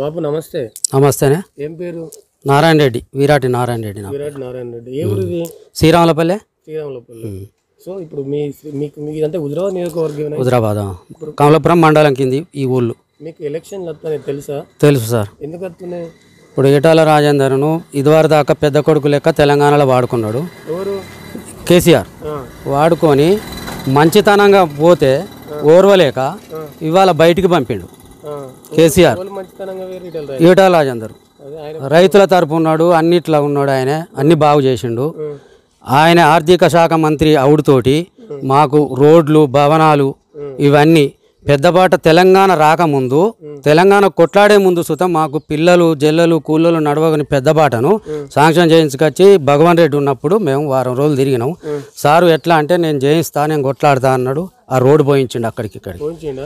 బాబు నమస్తే నమస్తేనే ఏం పేరు నారాయణ రెడ్డి విరాటి నారాయణ రెడ్డి విరాటి నారాయణ రెడ్డి ఏ ఊరిది శ్రీరాములపల్లె సో ఇప్పుడు మీకు మీకు అంటే హుజరాబాద్ నియోజకవర్గం హుజరాబాద్ కమలపురం మండలం కింది ఈ ఊళ్ళు మీకు ఎలక్షన్ వస్తాయి తెలుసా తెలుసు సార్ ఎందుకంటే ఇప్పుడు ఏటాల రాజేందర్ను ఇదివారి దాకా పెద్ద కొడుకు లెక్క తెలంగాణలో వాడుకున్నాడు ఎవరు కేసీఆర్ వాడుకొని మంచితనంగా పోతే ఓర్వలేక ఇవాళ బయటికి పంపిండు కేసీఆర్ ఈటా రాజేందర్ రైతుల తరపు ఉన్నాడు అన్నిట్లా ఉన్నాడు ఆయన అన్ని బాగు చేసిండు ఆయన ఆర్థిక శాఖ మంత్రి అవుడుతోటి మాకు రోడ్లు భవనాలు ఇవన్నీ పెద్దబాట తెలంగాణ రాకముందు తెలంగాణ కొట్లాడే ముందు సుతం మాకు పిల్లలు జల్లలు కూలలు పెద్ద బాటను శాంక్షన్ చేయించుకొచ్చి భగవాన్ రెడ్డి ఉన్నప్పుడు మేము వారం రోజులు తిరిగినాం సారు ఎట్లా అంటే నేను జయిస్తా నేను కొట్లాడతా అన్నాడు ఆ రోడ్డు పోయించిండు అక్కడికి ఇక్కడికి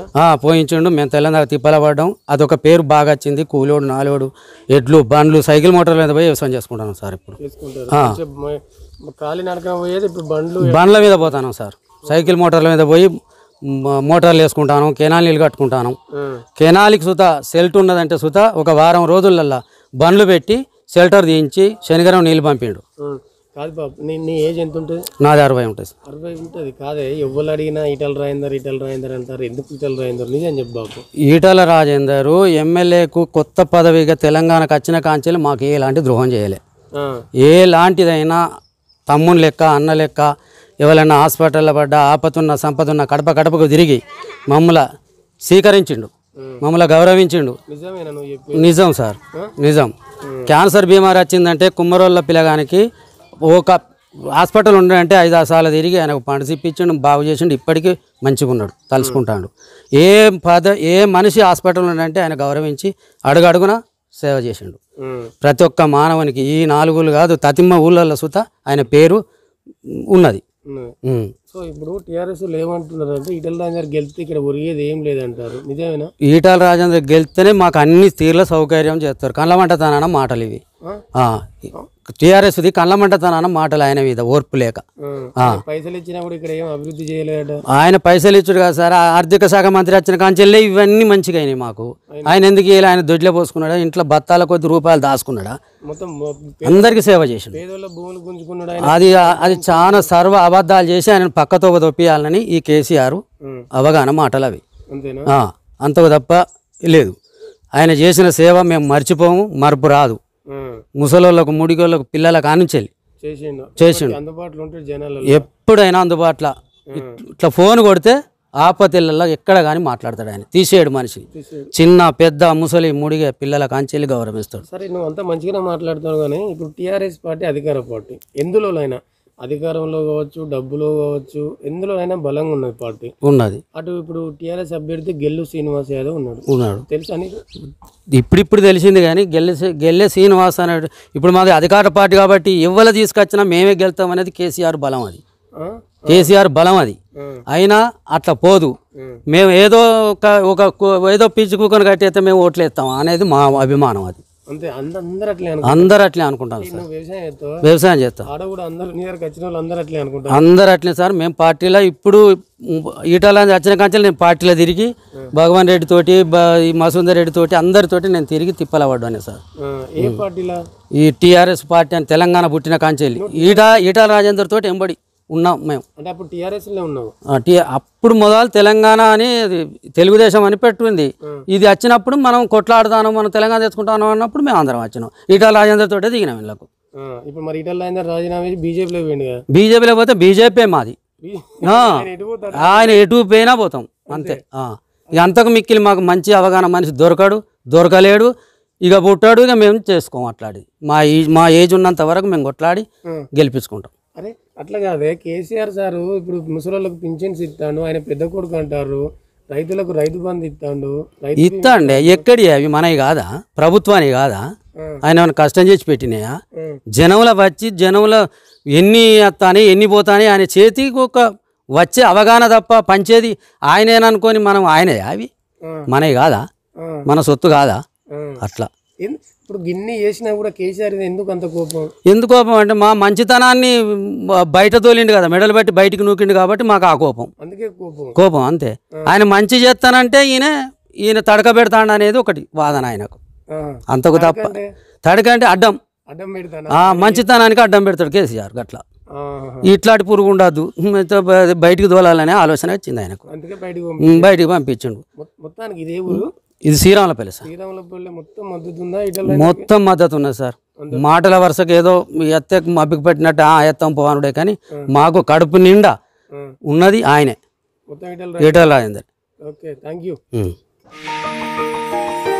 పోయించిండు మేము తెలంగాణ తిప్పల పడ్డాం అదొక పేరు బాగా వచ్చింది కూలోడు నాలుగోడు ఎడ్లు బండ్లు సైకిల్ మోటార్ల మీద పోయి వ్యవసాయం చేసుకుంటాను సార్ ఇప్పుడు బండ్ల మీద పోతాను సార్ సైకిల్ మోటార్ల మీద పోయి మోటార్లు వేసుకుంటాను కెనాల్ నీళ్ళు కట్టుకుంటాను కెనాల్కి సుత సెల్ట్ ఉన్నదంటే సుత ఒక వారం రోజులల్లా బండ్లు పెట్టి షెల్టర్ తీయించి శనిగరం నీళ్ళు పంపిండు కాదు బాబు నీ ఏజ్ ఎంత ఉంటుంది నాది అరవై ఉంటుంది అరవై ఉంటుంది కాదే ఎవరు అడిగినా ఈటల రాజేందర్ ఈటల రాజేందర్ అంటారు ఎందుకు ఈటల రాజేందర్ నిజం చెప్పు బాబు ఈటల రాజేందరు ఎమ్మెల్యేకు కొత్త పదవిగా తెలంగాణకు వచ్చిన కాంచెలు మాకు ఏలాంటి ద్రోహం చేయలే ఏలాంటిదైనా తమ్ముని లెక్క అన్న లెక్క ఎవరైనా హాస్పిటల్లో పడ్డ ఆపతున్న సంపదున్న కడప కడపకు తిరిగి మమ్మల స్వీకరించిండు మమ్మల్ని గౌరవించిండు నిజం సార్ నిజం క్యాన్సర్ బీమార్ వచ్చిందంటే కుమ్మరోళ్ళ పిల్లగానికి ఒక హాస్పిటల్ ఉండంటే ఐదు ఆరు సార్లు తిరిగి ఆయనకు పండిసిప్పించండు బాగు చేసిండు ఇప్పటికీ మంచిగా ఉన్నాడు తలుచుకుంటాడు ఏ పద ఏ మనిషి హాస్పిటల్ ఉండంటే ఆయన గౌరవించి అడుగడుగున సేవ చేసిండు ప్రతి ఒక్క మానవునికి ఈ నాలుగులు కాదు తతిమ్మ ఊళ్ళల్లో సుత ఆయన పేరు ఉన్నది సో ఇప్పుడు టీఆర్ఎస్ ఏమంటున్నారు అంటే ఈటల రాజేందర్ గెలిస్తే ఇక్కడ ఒరిగేది ఏం లేదంటారు నిజమేనా ఈటల రాజేందర్ గెలిస్తేనే మాకు అన్ని తీర్ల సౌకర్యం చేస్తారు కళ్ళమంటతానన్న మాటలు ఇవి టిఆర్ఎస్ ది కళ్ళమంటతనాన మాటలు ఆయన మీద ఓర్పు లేక పైసలు ఇచ్చినప్పుడు ఇక్కడ ఏం అభివృద్ధి చేయలేడు ఆయన పైసలు ఇచ్చాడు కదా సార్ ఆర్థిక శాఖ మంత్రి వచ్చిన కాంచెల్లే ఇవన్నీ మంచిగా అయినాయి మాకు ఆయన ఎందుకు ఇలా ఆయన దొడ్లో పోసుకున్నాడా ఇంట్లో బత్తాల కొద్ది రూపాయలు దాచుకున్నాడా అందరికి సేవ చేసాడు అది అది చాలా సర్వ అబద్ధాలు చేసి ఆయన పక్కతో తొప్పియాలని ఈ కేసీఆర్ అవగాహన మాటలు అవి అంతకు తప్ప లేదు ఆయన చేసిన సేవ మేము మర్చిపోము మరపు రాదు ముసలోళ్ళకు ముడిగోళ్ళకు పిల్లలకు ఆనించాలి చేసిండు అందుబాటులో ఉంటే ఎప్పుడైనా అందుబాటులో ఇట్లా ఫోన్ కొడితే ఆపతిల్లలో ఎక్కడ కానీ మాట్లాడతాడు ఆయన తీసేయడు మనిషి చిన్న పెద్ద ముసలి ముడిగే పిల్లల కాంచెల్లి గౌరవిస్తాడు సరే నువ్వు అంతా మంచిగానే మాట్లాడుతావు కానీ ఇప్పుడు టీఆర్ఎస్ పార్టీ అధికార పార్టీ ఎందులోనైనా అధికారంలో కావచ్చు డబ్బులో కావచ్చు ఎందులో అయినా బలంగా ఉన్నది పార్టీ ఉన్నది అటు ఇప్పుడు టీఆర్ఎస్ అభ్యర్థి గెల్లు శ్రీనివాస్ యాదవ్ ఉన్నాడు ఉన్నాడు తెలుసా ఇప్పుడిప్పుడు తెలిసింది కానీ గెల్లె గెల్లె శ్రీనివాస్ అనేది ఇప్పుడు మాది అధికార పార్టీ కాబట్టి ఎవరు తీసుకొచ్చినా మేమే గెలుతాం అనేది కేసీఆర్ బలం అది కేసీఆర్ బలం అది అయినా అట్లా పోదు మేము ఏదో ఒక ఏదో కట్టి కట్టేస్తే మేము ఓట్లేస్తాం అనేది మా అభిమానం అది అందరు అందరూ అట్లే అనుకుంటాం సార్ వ్యవసాయం చేస్తా అందరు అందరూ అట్లే సార్ మేము పార్టీలో ఇప్పుడు ఈటల వచ్చిన కంచెలు నేను పార్టీలో తిరిగి భగవాన్ రెడ్డి తోటి మసూందర్ రెడ్డి తోటి అందరితోటి నేను తిరిగి తిప్పలవాడ్డాను సార్ ఈ టీఆర్ఎస్ పార్టీ అని తెలంగాణ పుట్టిన కాంచెల్లి ఈట ఈటల రాజేందర్ తోటి ఎంబడి ఉన్నాం మేము అంటే అప్పుడు టీఆర్ఎస్లో ఉన్నాం అప్పుడు మొదలు తెలంగాణ అని తెలుగుదేశం అని పెట్టింది ఇది వచ్చినప్పుడు మనం కొట్లాడుతాను మనం తెలంగాణ తెచ్చుకుంటాను అన్నప్పుడు మేము ఆంధ్రం వచ్చినాం ఈటల రాజేంద్ర తోటే దిగినాం వీళ్ళకు ఇప్పుడు మరి ఈటల రాజీనామా బీజేపీలో పోయింది కదా బీజేపీలో పోతే బీజేపీ మాది ఆయన ఎటు పోయినా పోతాం అంతే ఇక అంతకు మిక్కిలి మాకు మంచి అవగాహన మనిషి దొరకడు దొరకలేడు ఇక పుట్టాడు ఇక మేము చేసుకోం అట్లాడి మా మా ఏజ్ ఉన్నంత వరకు మేము కొట్లాడి గెలిపించుకుంటాం అరే అట్లా కాదే కేసీఆర్ సారు ఇప్పుడు ముసలోళ్ళకు పింఛన్స్ ఇస్తాడు ఆయన పెద్ద కొడుకు అంటారు రైతులకు రైతు బంధు ఇస్తాడు ఇస్తాండే ఎక్కడి అవి మనవి కాదా ప్రభుత్వానికి కాదా ఆయన కష్టం చేసి పెట్టినాయా జనంలో వచ్చి జనంలో ఎన్ని వస్తానే ఎన్ని పోతానే ఆయన చేతికి ఒక వచ్చే అవగాహన తప్ప పంచేది ఆయనేననుకొని మనం ఆయనే అవి మనవి కాదా మన సొత్తు కాదా అట్లా ఇప్పుడు గిన్నె చేసినా కూడా కేసీఆర్ ఎందుకు అంత కోపం ఎందుకు కోపం అంటే మా మంచితనాన్ని బయట తోలిండు కదా మెడలు బట్టి బయటకు నూకిండు కాబట్టి మాకు ఆ కోపం అందుకే కోపం కోపం అంతే ఆయన మంచి చేస్తానంటే ఈయన ఈయన తడక పెడతాడు అనేది ఒకటి వాదన ఆయనకు అంతకు తప్ప తడక అంటే అడ్డం అడ్డం మంచితనానికి అడ్డం పెడతాడు కేసీఆర్ అట్లా ఇట్లాంటి పురుగు ఉండద్దు బయటికి తోలాలనే ఆలోచన వచ్చింది ఆయనకు బయటికి పంపించండు మొత్తానికి ఇదే ఊరు ఇది శ్రీరాములపల్లి సార్ మొత్తం మద్దతు మొత్తం మద్దతు ఉన్నది సార్ మాటల వరుసకు ఏదో ఎత్త మబ్బికి పెట్టినట్టు ఆ ఎత్తం పోవానుడే కానీ మాకు కడుపు నిండా ఉన్నది ఆయనే Etela Rajender okay thank you